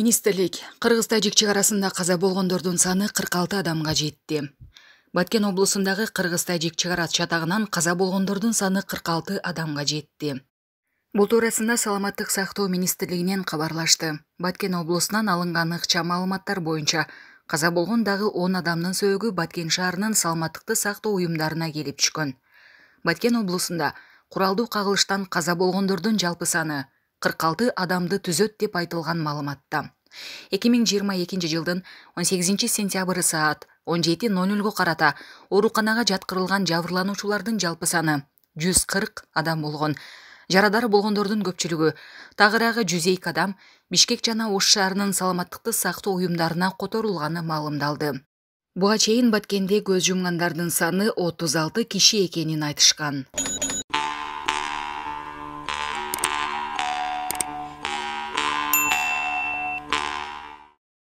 министрлик кыргыз тажик чек арасында каза болгондордун саны кырк алты адамга жетти баткен облусундагы кыргыз тажик чек ара чатагынан каза болгондордун саны кырк алты адамга жетти бул туурасында саламаттык сактоо министрлигинен кабарлашты баткен облусунан алынган ықша маалыматтар боюнча каза болгон дагы он адамдын сөөгү баткен шаарынын саламаттыкты сактоо уюмдарына келип түшкөн баткен облусунда куралдуу кагылыштан каза болгондордун жалпы саны кырк алты адамды түзөт деп айтылган маалыматта эки миң жыйырма экинчи жылдын он сегизинчи сентябрь саат он жети ноль нольго карата ооруканага жаткырылган жабырлануучулардын жалпы саны жүз кырк адам болгон жарадар болгондордун көпчүлүгү тагыраагы жүз эки адам бишкек жана ош шаарынын саламаттыкты сактоо уюмдарына которулганы маалымдалды буга чейин баткенде көз жумгандардын саны отуз алты киши экенин айтышкан